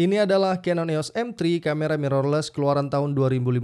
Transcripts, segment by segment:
Ini adalah Canon EOS M3 kamera mirrorless keluaran tahun 2015,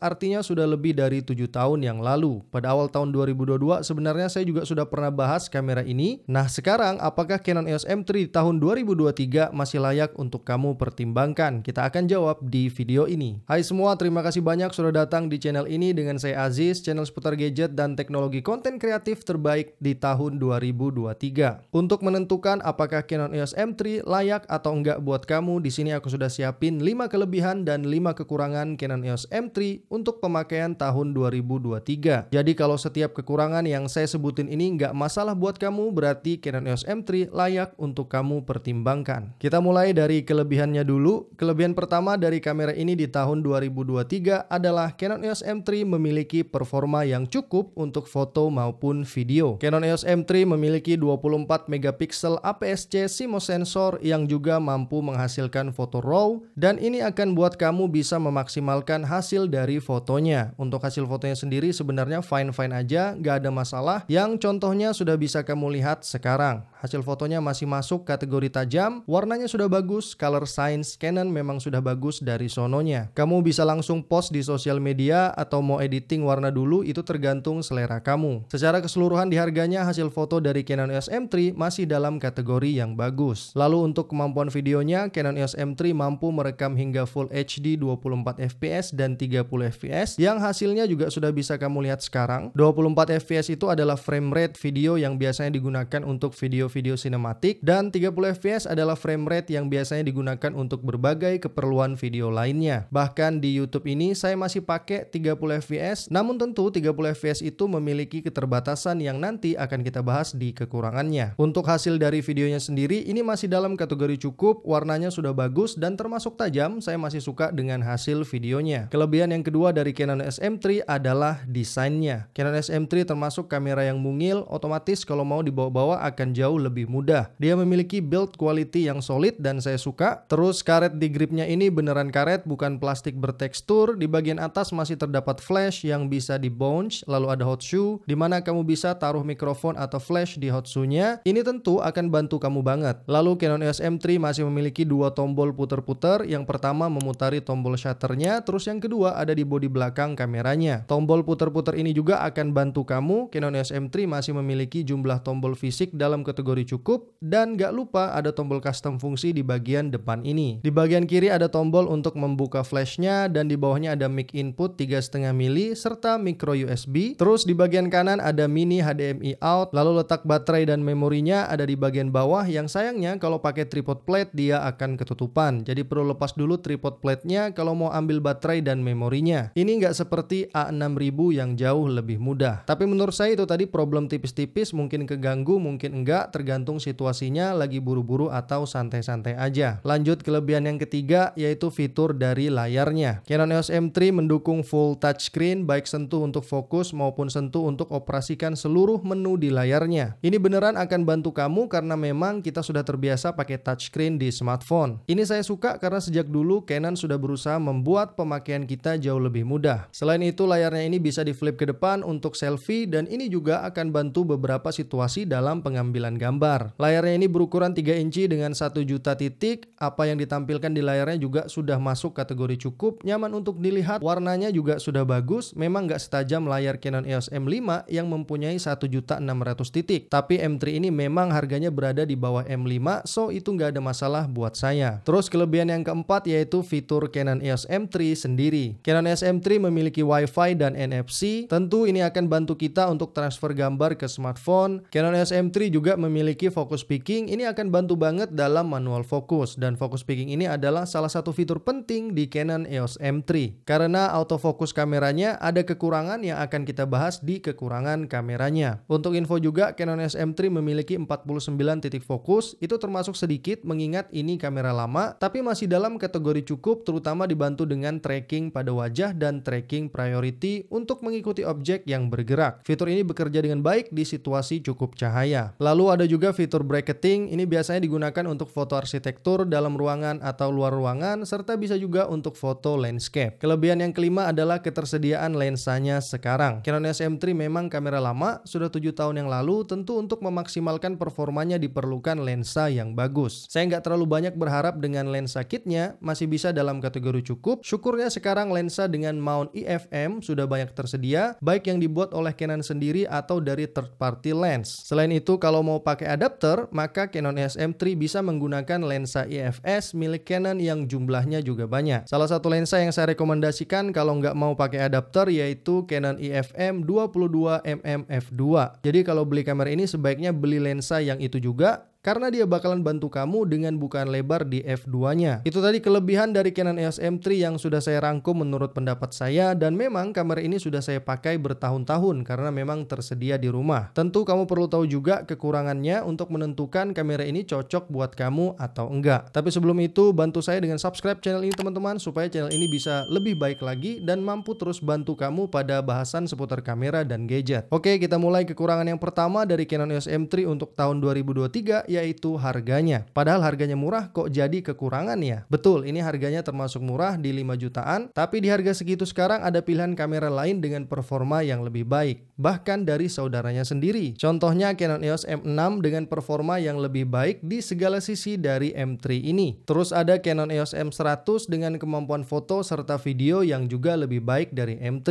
artinya sudah lebih dari 7 tahun yang lalu. Pada awal tahun 2022 sebenarnya saya juga sudah pernah bahas kamera ini. Nah sekarang apakah Canon EOS M3 tahun 2023 masih layak untuk kamu pertimbangkan? Kita akan jawab di video ini. Hai semua, terima kasih banyak sudah datang di channel ini dengan saya Aziz, channel seputar gadget dan teknologi konten kreatif terbaik di tahun 2023. Untuk menentukan apakah Canon EOS M3 layak atau enggak buat kamu di sini aku sudah siapin 5 kelebihan dan 5 kekurangan Canon EOS M3 untuk pemakaian tahun 2023. Jadi kalau setiap kekurangan yang saya sebutin ini nggak masalah buat kamu, berarti Canon EOS M3 layak untuk kamu pertimbangkan. Kita mulai dari kelebihannya dulu. Kelebihan pertama dari kamera ini di tahun 2023 adalah Canon EOS M3 memiliki performa yang cukup untuk foto maupun video. Canon EOS M3 memiliki 24 megapiksel APS-C CMOS sensor yang juga mampu menghasilkan menggunakan foto RAW dan ini akan buat kamu bisa memaksimalkan hasil dari fotonya. Untuk hasil fotonya sendiri sebenarnya fine-fine aja, nggak ada masalah. Yang contohnya sudah bisa kamu lihat sekarang. Hasil fotonya masih masuk kategori tajam, warnanya sudah bagus, color science Canon memang sudah bagus dari sononya. Kamu bisa langsung post di sosial media atau mau editing warna dulu itu tergantung selera kamu. Secara keseluruhan di harganya hasil foto dari Canon EOS m 3 masih dalam kategori yang bagus. Lalu untuk kemampuan videonya Canon Helios M3 mampu merekam hingga Full HD 24 fps dan 30 fps yang hasilnya juga sudah bisa kamu lihat sekarang. 24 fps itu adalah frame rate video yang biasanya digunakan untuk video-video sinematik dan 30 fps adalah frame rate yang biasanya digunakan untuk berbagai keperluan video lainnya. Bahkan di YouTube ini saya masih pakai 30 fps, namun tentu 30 fps itu memiliki keterbatasan yang nanti akan kita bahas di kekurangannya. Untuk hasil dari videonya sendiri ini masih dalam kategori cukup, warnanya sudah bagus dan termasuk tajam, saya masih suka dengan hasil videonya. Kelebihan yang kedua dari Canon SM3 adalah desainnya. Canon SM3 termasuk kamera yang mungil, otomatis kalau mau dibawa-bawa akan jauh lebih mudah. Dia memiliki build quality yang solid dan saya suka. Terus karet di gripnya ini beneran karet, bukan plastik bertekstur. Di bagian atas masih terdapat flash yang bisa di bounce, lalu ada hot shoe, di mana kamu bisa taruh mikrofon atau flash di hot shoe-nya. Ini tentu akan bantu kamu banget. Lalu Canon SM3 masih memiliki dua tombol tombol puter-puter. Yang pertama memutari tombol shutternya, terus yang kedua ada di bodi belakang kameranya. Tombol puter-puter ini juga akan bantu kamu. Canon EOS M3 masih memiliki jumlah tombol fisik dalam kategori cukup dan gak lupa ada tombol custom fungsi di bagian depan ini. Di bagian kiri ada tombol untuk membuka flashnya dan di bawahnya ada mic input 3,5 mili serta micro USB. Terus di bagian kanan ada mini HDMI out, lalu letak baterai dan memorinya ada di bagian bawah yang sayangnya kalau pakai tripod plate dia akan ketutup ketutupan, jadi perlu lepas dulu tripod plate-nya kalau mau ambil baterai dan memorinya. Ini nggak seperti A6000 yang jauh lebih mudah. Tapi menurut saya itu tadi problem tipis-tipis, mungkin keganggu, mungkin enggak, tergantung situasinya lagi buru-buru atau santai-santai aja. Lanjut kelebihan yang ketiga, yaitu fitur dari layarnya. Canon EOS M3 mendukung full touchscreen, baik sentuh untuk fokus maupun sentuh untuk operasikan seluruh menu di layarnya. Ini beneran akan bantu kamu karena memang kita sudah terbiasa pakai touchscreen di smartphone. Ini saya suka karena sejak dulu Canon sudah berusaha membuat pemakaian kita jauh lebih mudah. Selain itu layarnya ini bisa di flip ke depan untuk selfie dan ini juga akan bantu beberapa situasi dalam pengambilan gambar. Layarnya ini berukuran 3 inci dengan 1 juta titik. Apa yang ditampilkan di layarnya juga sudah masuk kategori cukup, nyaman untuk dilihat, warnanya juga sudah bagus. Memang nggak setajam layar Canon EOS M5 yang mempunyai 1 juta 600 titik. Tapi M3 ini memang harganya berada di bawah M5, so itu nggak ada masalah buat saya. Terus kelebihan yang keempat yaitu fitur Canon EOS M3 sendiri. Canon EOS M3 memiliki WiFi dan NFC. Tentu ini akan bantu kita untuk transfer gambar ke smartphone. Canon EOS M3 juga memiliki focus picking. Ini akan bantu banget dalam manual fokus. dan focus picking ini adalah salah satu fitur penting di Canon EOS M3 karena autofocus kameranya ada kekurangan yang akan kita bahas di kekurangan kameranya. Untuk info juga Canon EOS M3 memiliki 49 titik fokus. Itu termasuk sedikit mengingat ini kamera lama, tapi masih dalam kategori cukup terutama dibantu dengan tracking pada wajah dan tracking priority untuk mengikuti objek yang bergerak. Fitur ini bekerja dengan baik di situasi cukup cahaya. Lalu ada juga fitur bracketing, ini biasanya digunakan untuk foto arsitektur dalam ruangan atau luar ruangan, serta bisa juga untuk foto landscape. Kelebihan yang kelima adalah ketersediaan lensanya sekarang. Canon m 3 memang kamera lama, sudah tujuh tahun yang lalu, tentu untuk memaksimalkan performanya diperlukan lensa yang bagus. Saya nggak terlalu banyak berharap lengkap dengan lensa kitnya masih bisa dalam kategori cukup. Syukurnya sekarang lensa dengan mount IFM e sudah banyak tersedia, baik yang dibuat oleh Canon sendiri atau dari third party lens. Selain itu, kalau mau pakai adapter, maka Canon e sm 3 bisa menggunakan lensa IFS e milik Canon yang jumlahnya juga banyak. Salah satu lensa yang saya rekomendasikan kalau nggak mau pakai adapter yaitu Canon IFM 22mm f2. Jadi kalau beli kamera ini sebaiknya beli lensa yang itu juga karena dia bakalan bantu kamu dengan bukaan lebar di f2-nya. Itu tadi kelebihan dari Canon EOS M3 yang sudah saya rangkum menurut pendapat saya dan memang kamera ini sudah saya pakai bertahun-tahun karena memang tersedia di rumah. Tentu kamu perlu tahu juga kekurangannya untuk menentukan kamera ini cocok buat kamu atau enggak. Tapi sebelum itu bantu saya dengan subscribe channel ini teman-teman supaya channel ini bisa lebih baik lagi dan mampu terus bantu kamu pada bahasan seputar kamera dan gadget. Oke, kita mulai kekurangan yang pertama dari Canon EOS M3 untuk tahun 2023 yaitu harganya. Padahal harganya murah kok jadi kekurangan ya? Betul, ini harganya termasuk murah di 5 jutaan, tapi di harga segitu sekarang ada pilihan kamera lain dengan performa yang lebih baik, bahkan dari saudaranya sendiri. Contohnya Canon EOS M6 dengan performa yang lebih baik di segala sisi dari M3 ini. Terus ada Canon EOS M100 dengan kemampuan foto serta video yang juga lebih baik dari M3.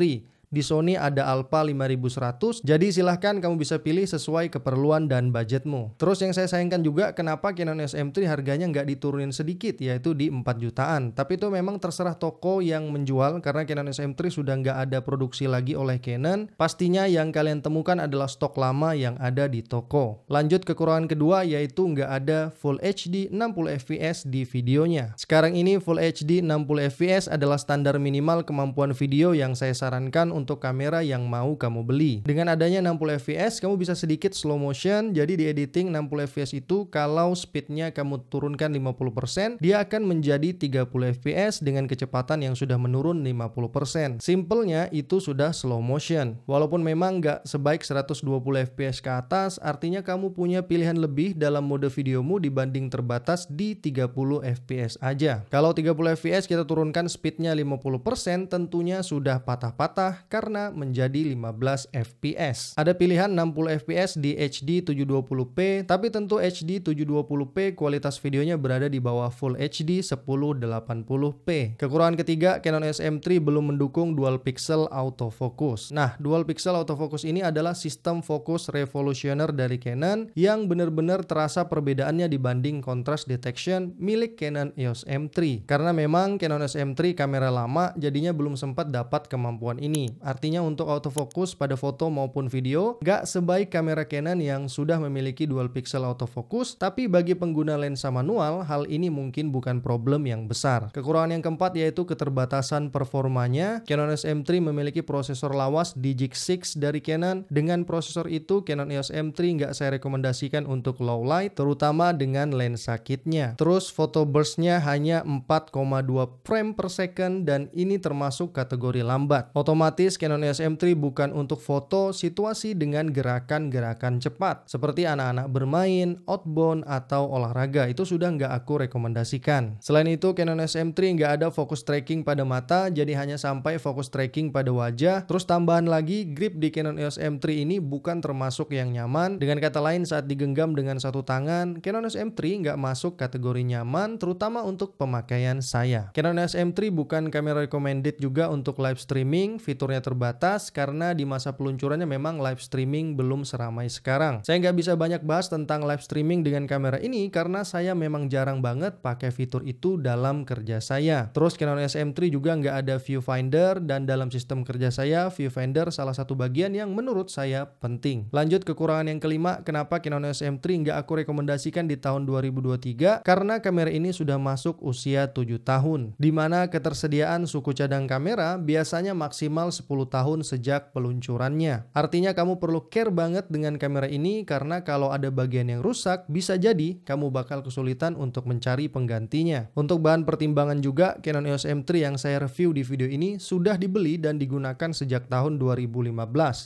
Di Sony ada Alpha 5100, jadi silahkan kamu bisa pilih sesuai keperluan dan budgetmu. Terus yang saya sayangkan juga kenapa Canon SM3 harganya nggak diturunin sedikit, yaitu di 4 jutaan. Tapi itu memang terserah toko yang menjual karena Canon SM3 sudah nggak ada produksi lagi oleh Canon. Pastinya yang kalian temukan adalah stok lama yang ada di toko. Lanjut kekurangan kedua yaitu nggak ada Full HD 60 fps di videonya. Sekarang ini Full HD 60 fps adalah standar minimal kemampuan video yang saya sarankan untuk untuk kamera yang mau kamu beli. Dengan adanya 60 fps, kamu bisa sedikit slow motion, jadi di editing 60 fps itu kalau speednya kamu turunkan 50%, dia akan menjadi 30 fps dengan kecepatan yang sudah menurun 50%. Simpelnya itu sudah slow motion. Walaupun memang nggak sebaik 120 fps ke atas, artinya kamu punya pilihan lebih dalam mode videomu dibanding terbatas di 30 fps aja. Kalau 30 fps kita turunkan speednya 50%, tentunya sudah patah-patah karena menjadi 15 fps. Ada pilihan 60 fps di HD 720p, tapi tentu HD 720p kualitas videonya berada di bawah Full HD 1080p. Kekurangan ketiga, Canon SM3 belum mendukung dual pixel autofocus. Nah, dual pixel autofocus ini adalah sistem fokus revolusioner dari Canon yang benar-benar terasa perbedaannya dibanding contrast detection milik Canon EOS M3. Karena memang Canon sm 3 kamera lama, jadinya belum sempat dapat kemampuan ini. Artinya untuk autofocus pada foto maupun video, nggak sebaik kamera Canon yang sudah memiliki dual pixel autofocus, tapi bagi pengguna lensa manual, hal ini mungkin bukan problem yang besar. Kekurangan yang keempat yaitu keterbatasan performanya. Canon EOS M3 memiliki prosesor lawas Digic 6 dari Canon. Dengan prosesor itu, Canon EOS M3 nggak saya rekomendasikan untuk low light, terutama dengan lensa kitnya. Terus foto burstnya hanya 4,2 frame per second dan ini termasuk kategori lambat. Otomatis Otomatis Canon m 3 bukan untuk foto situasi dengan gerakan-gerakan cepat seperti anak-anak bermain, outbound, atau olahraga. Itu sudah nggak aku rekomendasikan. Selain itu Canon EOS m 3 nggak ada fokus tracking pada mata jadi hanya sampai fokus tracking pada wajah. Terus tambahan lagi grip di Canon EOS M3 ini bukan termasuk yang nyaman. Dengan kata lain saat digenggam dengan satu tangan Canon EOS M3 nggak masuk kategori nyaman terutama untuk pemakaian saya. Canon EOS M3 bukan kamera recommended juga untuk live streaming. Fitur fiturnya terbatas karena di masa peluncurannya memang live streaming belum seramai sekarang. Saya nggak bisa banyak bahas tentang live streaming dengan kamera ini karena saya memang jarang banget pakai fitur itu dalam kerja saya. Terus Canon SM3 juga nggak ada viewfinder dan dalam sistem kerja saya viewfinder salah satu bagian yang menurut saya penting. Lanjut kekurangan yang kelima, kenapa Canon SM3 nggak aku rekomendasikan di tahun 2023? Karena kamera ini sudah masuk usia 7 tahun, Dimana ketersediaan suku cadang kamera biasanya maksimal 10 10 tahun sejak peluncurannya. Artinya kamu perlu care banget dengan kamera ini karena kalau ada bagian yang rusak bisa jadi kamu bakal kesulitan untuk mencari penggantinya. Untuk bahan pertimbangan juga Canon EOS M3 yang saya review di video ini sudah dibeli dan digunakan sejak tahun 2015.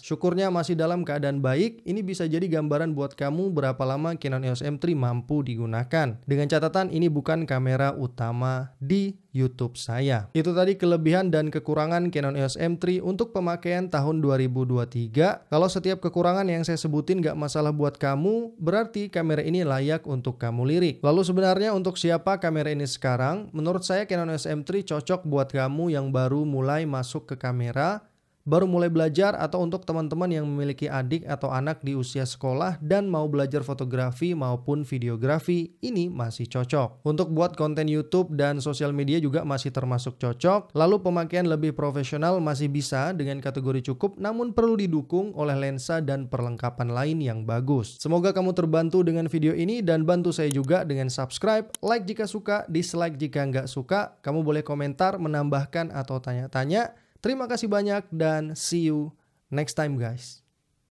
Syukurnya masih dalam keadaan baik, ini bisa jadi gambaran buat kamu berapa lama Canon EOS M3 mampu digunakan. Dengan catatan ini bukan kamera utama di YouTube saya. Itu tadi kelebihan dan kekurangan Canon EOS M3 untuk pemakaian tahun 2023. Kalau setiap kekurangan yang saya sebutin gak masalah buat kamu, berarti kamera ini layak untuk kamu lirik. Lalu sebenarnya untuk siapa kamera ini sekarang? Menurut saya Canon EOS M3 cocok buat kamu yang baru mulai masuk ke kamera baru mulai belajar atau untuk teman-teman yang memiliki adik atau anak di usia sekolah dan mau belajar fotografi maupun videografi, ini masih cocok. Untuk buat konten YouTube dan sosial media juga masih termasuk cocok. Lalu pemakaian lebih profesional masih bisa dengan kategori cukup namun perlu didukung oleh lensa dan perlengkapan lain yang bagus. Semoga kamu terbantu dengan video ini dan bantu saya juga dengan subscribe, like jika suka, dislike jika nggak suka. Kamu boleh komentar, menambahkan atau tanya-tanya. Terima kasih banyak dan see you next time guys.